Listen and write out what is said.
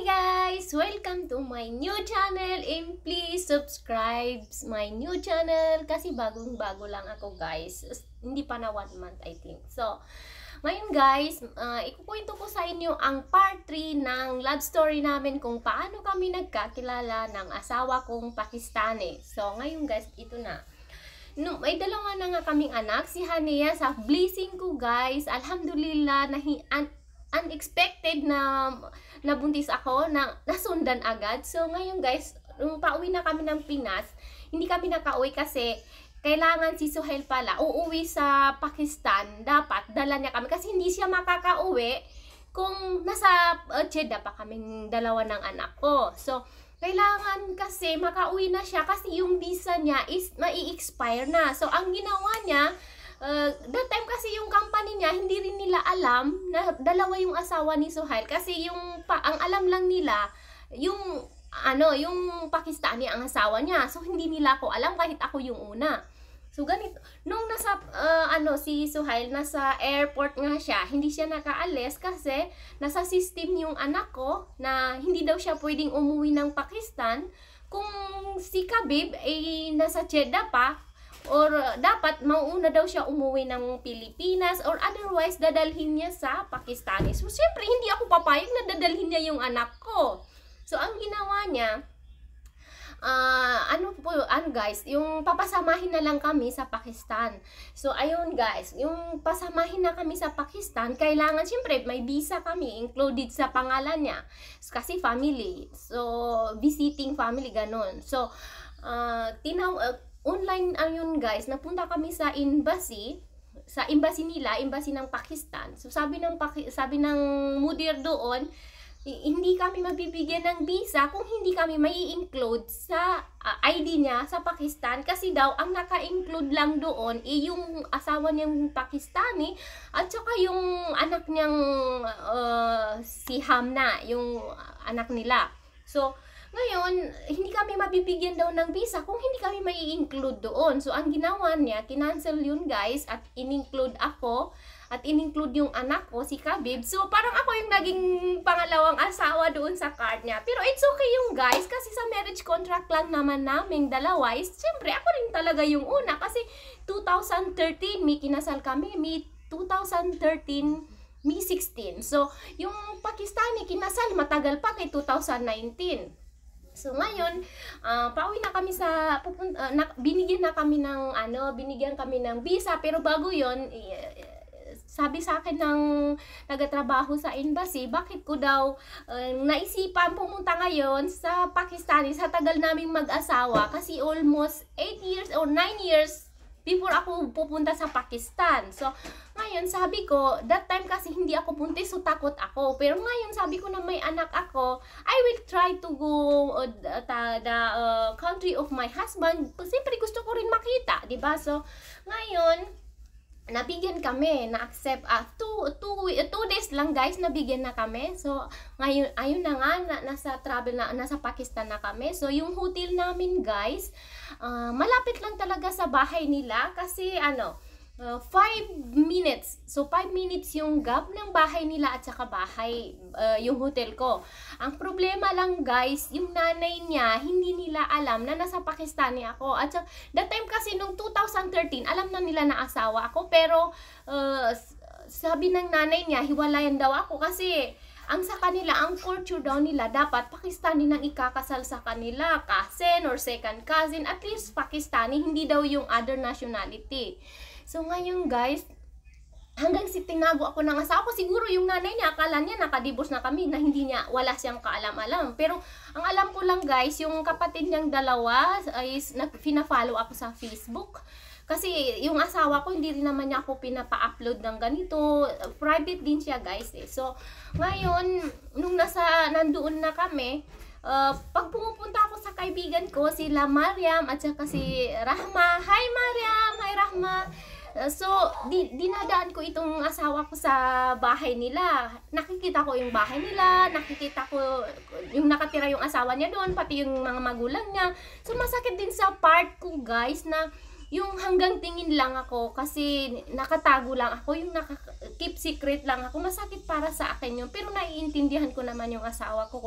guys! Welcome to my new channel and please subscribe my new channel kasi bagong bago lang ako guys. Hindi pa na 1 month I think. So, ngayon guys, uh, ikukwento ko sa inyo ang part 3 ng love story namin kung paano kami nagkakilala ng asawa kong Pakistani. So, ngayon guys, ito na. No, may dalawa na nga kaming anak, si Hania sa blessing ko guys. Alhamdulillah, nahi, unexpected na nabuntis ako na nasundan agad. So ngayon guys, nung pauwi na kami ng Pinas, hindi kami nakauwi kasi kailangan si Suhail pala uuwi sa Pakistan. Dapat dala niya kami kasi hindi siya makakauwi kung nasa uh, Jeddah pa kaming dalawa ng anak ko. So, kailangan kasi makauwi na siya kasi yung visa niya is mai-expire na. So, ang ginawa niya, uh, that time kasi yung company niya, hindi rin nila alam na dalawa yung asawa ni Suhail. Kasi yung, pa, ang alam lang nila, yung ano, yung Pakistani ang asawa niya. So, hindi nila ako alam kahit ako yung una. So, ganito. Nung nasa, uh, ano, si Suhail, nasa airport nga siya, hindi siya nakaalis kasi nasa system yung anak ko na hindi daw siya pwedeng umuwi ng Pakistan. Kung si Kabib ay eh, nasa Jeddah pa, or uh, dapat mauuna daw siya umuwi ng Pilipinas or otherwise dadalhin niya sa Pakistanis. So, syempre, hindi ako papayag na dadalhin niya yung anak ko. So, ang ginawa niya, uh, ano po, ano guys, yung papasamahin na lang kami sa Pakistan. So, ayun guys, yung pasamahin na kami sa Pakistan, kailangan, syempre, may visa kami, included sa pangalan niya. Kasi family. So, visiting family, ganun. So, uh, tinaw, uh, online ayun guys, napunta kami sa embassy, sa embassy nila, embassy ng Pakistan. So sabi ng sabi ng mudir doon, hindi kami mabibigyan ng visa kung hindi kami mai include sa uh, ah, ID niya sa Pakistan kasi daw ang naka-include lang doon ay eh, yung asawa niyang Pakistani at saka yung anak niyang uh, si Hamna, yung anak nila. So, ngayon, hindi kami mabibigyan daw ng visa kung hindi kami mai include doon. So, ang ginawa niya, kinancel yun guys at in-include ako at in-include yung anak ko, si Kabib. So, parang ako yung naging pangalawang asawa doon sa card niya. Pero it's okay yung guys kasi sa marriage contract lang naman naming dalawa is, syempre, ako rin talaga yung una kasi 2013, may kinasal kami, may 2013, Mi 16. So, yung Pakistani kinasal matagal pa kay 2019. So ngayon, uh, pauwi na kami sa pupunta, uh, na, binigyan na kami ng ano, binigyan kami ng visa pero bago 'yon, sabi sa akin ng nagatrabaho sa embassy, bakit ko daw uh, naisipan pumunta ngayon sa Pakistan sa tagal naming mag-asawa kasi almost 8 years or 9 years before ako pupunta sa Pakistan. So, ngayon sabi ko, that time kasi hindi ako buntis so takot ako. Pero ngayon sabi ko na may anak ako, I will try to go uh, the, uh, country of my husband. Siyempre gusto ko rin makita, 'di ba? So, ngayon nabigyan kami na accept uh, ah, two, two, two days lang guys nabigyan na kami so ngayon ayun na nga na, nasa travel na nasa Pakistan na kami so yung hotel namin guys uh, malapit lang talaga sa bahay nila kasi ano Uh, five minutes. So, five minutes yung gap ng bahay nila at saka bahay, uh, yung hotel ko. Ang problema lang guys, yung nanay niya, hindi nila alam na nasa Pakistani ako. At saka, that time kasi nung 2013, alam na nila na asawa ako. Pero, uh, sabi ng nanay niya, hiwalayan daw ako kasi ang sa kanila, ang culture daw nila, dapat Pakistani nang ikakasal sa kanila, cousin or second cousin, at least Pakistani, hindi daw yung other nationality. So ngayon guys, hanggang si tinago ako ng asawa ko, siguro yung nanay niya, akala niya nakadibos na kami, na hindi niya, wala siyang kaalam-alam. Pero, ang alam ko lang guys, yung kapatid niyang dalawa, ay na, follow ako sa Facebook. Kasi, yung asawa ko, hindi rin naman niya ako pinapa-upload ng ganito. Private din siya guys eh. So, ngayon, nung nasa, nandoon na kami, Uh, pag pumupunta ako sa kaibigan ko, sila Mariam at saka si Rahma. Hi Mariam! Hi Rahma! Uh, so, di, dinadaan ko itong asawa ko sa bahay nila. Nakikita ko yung bahay nila, nakikita ko yung nakatira yung asawa niya doon, pati yung mga magulang niya. So, masakit din sa part ko guys na yung hanggang tingin lang ako kasi nakatago lang ako, yung naka, keep secret lang ako, masakit para sa akin yun. Pero naiintindihan ko naman yung asawa ko